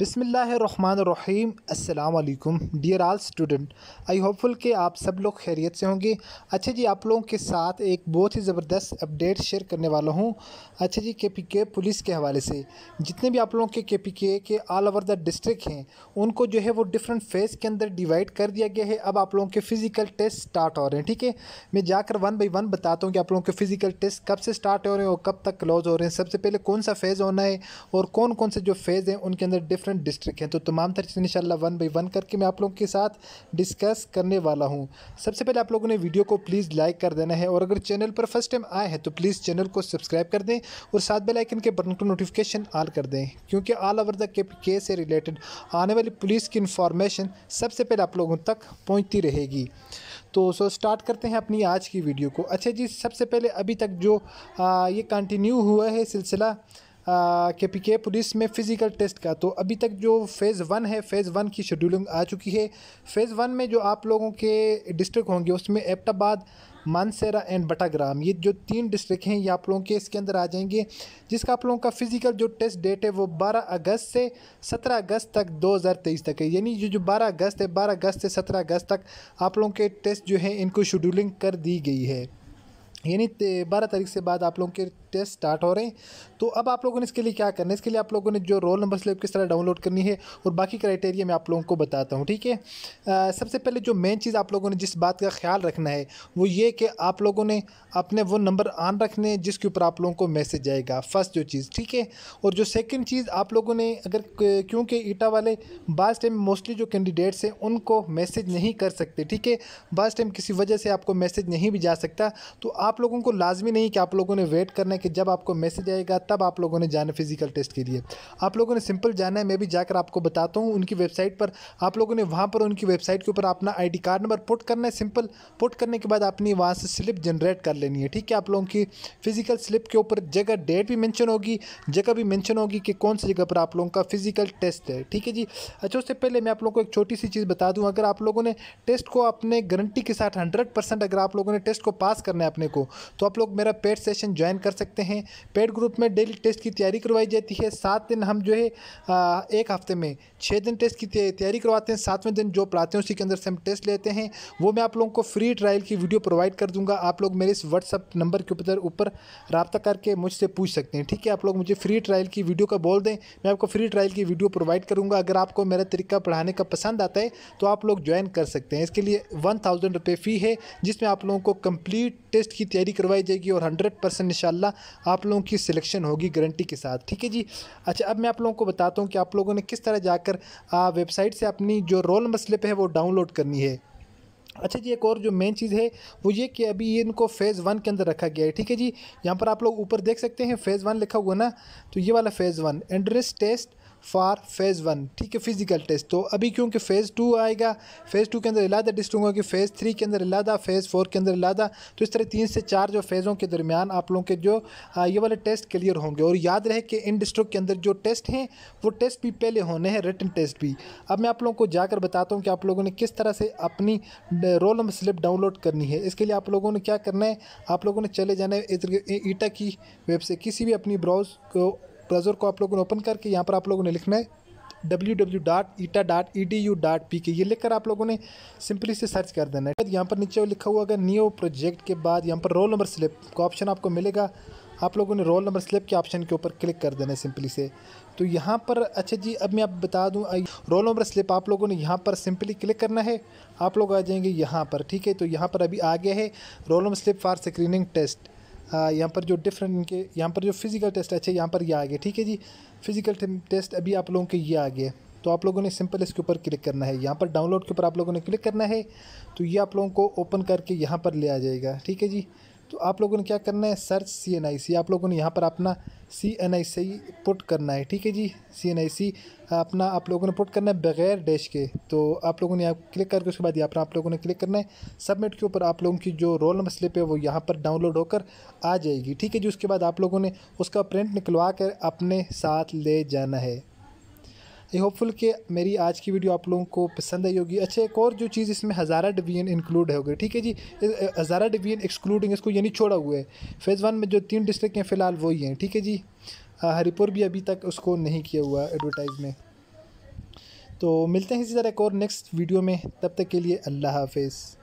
रहीम अल्लाम dear all student I hopeful के आप सब लोग खैरियत से होंगे अच्छा जी आप लोगों के साथ एक बहुत ही ज़बरदस्त अपडेट शेयर करने वाला हूँ अच्छा जी के पी के पुलिस के हवाले से जितने भी आप लोगों के के पी के के ऑल ओवर द डिस्ट्रिक्ट हैं उनको जो है वो डिफरेंट फेज़ के अंदर डिवाइड कर दिया गया है अब आप लोगों के फ़िज़िकल टेस्ट स्टार्ट हो रहे हैं ठीक है मैं जाकर वन बाई वन बताता हूँ कि आप लोगों के फ़िज़िकल टेस्ट कब से स्टार्ट हो रहे हैं और कब तक क्लोज हो रहे हैं सबसे पहले कौन सा फ़ेज़ होना है और कौन कौन से जो फेज़ हैं उनके अंदर डिफरेंट डिस्ट्रिक्ट हैं तो तमाम तरह से इन वन बाई वन करके मैं आप लोगों के साथ डिस्कस करने वाला हूँ सबसे पहले आप लोगों ने वीडियो को प्लीज़ लाइक कर देना है और अगर चैनल पर फर्स्ट टाइम आए हैं तो प्लीज़ चैनल को सब्सक्राइब कर दें और साथ बेल के बटन को नोटिफिकेशन ऑल कर दें क्योंकि ऑल ओवर द के से रिलेटेड आने वाली पुलिस की इन्फॉर्मेशन सबसे पहले आप लोगों तक पहुँचती रहेगी तो सो स्टार्ट करते हैं अपनी आज की वीडियो को अच्छा जी सबसे पहले अभी तक जो आ, ये कंटिन्यू हुआ है सिलसिला के पी के पुलिस में फ़िज़िकल टेस्ट का तो अभी तक जो फ़ेज़ वन है फ़ेज़ वन की शेड्यूलिंग आ चुकी है फ़ेज़ वन में जो आप लोगों के डिस्ट्रिक्ट होंगे उसमें एबटाबाद मानसेरा एंड बटाग्राम ये जो तीन डिस्ट्रिक्ट हैं ये आप लोगों के इसके अंदर आ जाएंगे जिसका आप लोगों का फिज़िकल जो टेस्ट डेट है वो 12 अगस्त से 17 अगस्त तक 2023 तक है यानी जो जो 12 अगस्त है 12 अगस्त से 17 अगस्त तक आप लोगों के टेस्ट जो है इनको शेड्यूलिंग कर दी गई है यानी बारह तारीख से बाद आप लोगों के टेस्ट स्टार्ट हो रहे हैं तो अब आप लोगों ने इसके लिए क्या करना है इसके लिए आप लोगों ने जो रोल नंबर स्लिप किस तरह डाउनलोड करनी है और बाकी क्राइटेरिया मैं आप लोगों को बताता हूँ ठीक है सबसे पहले जो मेन चीज़ आप लोगों ने जिस बात का ख्याल रखना है वो ये कि आप लोगों ने अपने वो नंबर आन रखने हैं जिसके ऊपर आप लोगों को मैसेज आएगा फर्स्ट जो चीज़ ठीक है और जो सेकेंड चीज़ आप लोगों ने अगर क्योंकि ईटा वाले बाज टाइम मोस्टली जो कैंडिडेट्स हैं उनको मैसेज नहीं कर सकते ठीक है बाज़ टाइम किसी वजह से आपको मैसेज नहीं भी जा सकता तो आप आप लोगों को लाजमी नहीं कि आप लोगों ने वेट करना है कि जब आपको मैसेज आएगा तब आप लोगों ने जाना फिजिकल टेस्ट के लिए आप लोगों ने सिंपल जाना है मैं भी जाकर आपको बताता हूँ उनकी वेबसाइट पर आप लोगों ने वहाँ पर उनकी वेबसाइट के ऊपर अपना आई कार्ड नंबर पुट करना है सिंपल पुट करने के बाद अपनी वहाँ से स्लिप जनरेट कर लेनी है ठीक है आप लोगों की फिजिकल स्लिप के ऊपर जगह डेट भी मैंशन होगी जगह भी मैंशन होगी कि कौन सी जगह पर आप लोगों का फिजिकल टेस्ट है ठीक है जी अच्छा उससे पहले मैं आप लोगों को एक छोटी सी चीज़ बता दूँ अगर आप लोगों ने टेस्ट को अपने गारंटी के साथ हंड्रेड परसेंट अगर आप लोगों ने टेस्ट को पास करना है अपने को तो आप लोग मेरा पेड सेशन ज्वाइन कर सकते हैं पेड ग्रुप में डेली टेस्ट की तैयारी करवाई जाती है सात दिन हम जो है एक हफ्ते में छः दिन टेस्ट की तैयारी करवाते हैं सातवें दिन जो पढ़ाते हैं उसी के अंदर से हम टेस्ट लेते हैं वो मैं आप लोगों को फ्री ट्रायल की वीडियो प्रोवाइड कर दूंगा आप लोग मेरे इस व्हाट्सअप नंबर के ऊपर ऊपर रबता करके मुझसे पूछ सकते हैं ठीक है आप लोग मुझे फ्री ट्रायल की वीडियो का बोल दें मैं आपको फ्री ट्रायल की वीडियो प्रोवाइड करूँगा अगर आपको मेरा तरीका पढ़ाने का पसंद आता है तो आप लोग ज्वाइन कर सकते हैं इसके लिए वन थाउजेंड रुपये फ़ी है जिसमें आप लोगों को कंप्लीट टेस्ट की तैयारी करवाई जाएगी और हंड्रेड परसेंट इनशाला आप लोगों की सिलेक्शन होगी गारंटी के साथ ठीक है जी अच्छा अब मैं आप लोगों को बताता हूँ कि आप लोगों ने किस तरह जाकर वेबसाइट से अपनी जो रोल मसले पर है वो डाउनलोड करनी है अच्छा जी एक और जो मेन चीज़ है वो ये कि अभी ये इनको फ़ेज़ वन के अंदर रखा गया है ठीक है जी यहाँ पर आप लोग ऊपर देख सकते हैं फ़ेज़ वन लिखा हुआ ना तो ये वाला phase one entrance test for phase one ठीक है फिजिकल टेस्ट तो अभी क्योंकि फ़ेज़ टू आएगा फ़ेज़ टू के अंदर इलादा टेस्ट कि फ़ेज़ थ्री के अंदर इलादा फ़ेज़ फोर के अंदर इलादा तो इस तरह तीन से चार जो फेज़ों के दरमियान आप लोगों के जो ये वाले टेस्ट क्लियर होंगे और याद रहे कि इन डिस्ट्रिक्ट के अंदर जो टेस्ट हैं वो टेस्ट भी पहले होने हैं रिटर्न टेस्ट भी अब मैं आप लोगों को जाकर बताता हूँ कि आप लोगों ने किस तरह से अपनी रोल नंबर स्लिप डाउनलोड करनी है इसके लिए आप लोगों ने क्या करना है आप लोगों ने चले जाना है ईटा की वेब से किसी भी अपनी ब्राउज को ब्राउज़र को आप लोगों ने ओपन करके यहाँ पर आप लोगों ने लिखना है W W dot eta dot E D U dot P K ये लिखकर आप लोगों ने सिंपली से सर्च कर देना है यहाँ पर नीचे लिखा हुआ अगर न्यू प्रोजेक्ट के बाद यहाँ पर रोल नंबर स्लिप का ऑप्शन आपको मिलेगा आप लोगों ने रोल नंबर स्लिप के ऑप्शन के ऊपर क्लिक कर देना है सिंपली से तो यहाँ पर अच्छा जी अब मैं आप बता दूँ रोल नंबर स्लिप आप लोगों ने यहाँ पर सिंपली क्लिक करना है आप लोग आ जाएंगे यहाँ पर ठीक है तो यहाँ पर अभी आ गया है roll number slip for screening test यहाँ पर जो डिफरेंट इनके यहाँ पर जो फिज़िकल टेस्ट अच्छे यहाँ पर ये आ गए ठीक है जी फिज़िकल टेस्ट अभी आप लोगों के ये आ गए तो आप लोगों ने सिंपल इसके ऊपर क्लिक करना है यहाँ पर डाउनलोड के ऊपर आप लोगों ने क्लिक करना है तो ये आप लोगों को ओपन करके यहाँ पर ले आ जाएगा ठीक है जी तो आप लोगों ने क्या करना है सर्च सी एन आई सी आप लोगों ने यहाँ पर अपना सी एन आई सी पुट करना है ठीक है जी सी एन आई सी अपना आप लोगों ने पुट करना है बगैर डैश के तो आप लोगों ने यहाँ क्लिक करके उसके बाद यहाँ पर आप लोगों ने क्लिक करना है सबमिट के ऊपर आप लोगों की जो रोल नंबर स्लिप है वो यहाँ पर डाउनलोड होकर आ जाएगी ठीक है जी उसके बाद आप लोगों ने उसका प्रिंट निकलवा कर अपने साथ ले जाना है ये होपफुल कि मेरी आज की वीडियो आप लोगों को पसंद आई होगी अच्छा एक और जो चीज़ इसमें हज़ारा डिवीजन इंक्लूड है होगी ठीक है जी हज़ारा डिवीजन एक्सक्लूडिंग इसको यानी छोड़ा हुआ है फेज़ वन में जो तीन डिस्ट्रिक्ट हैं फ़िलहाल वही हैं ठीक है जी हरिपुर भी अभी तक उसको नहीं किया हुआ एडवर्टाइज़ में तो मिलते हैं इसी तरह एक और नेक्स्ट वीडियो में तब तक के लिए अल्लाह हाफिज़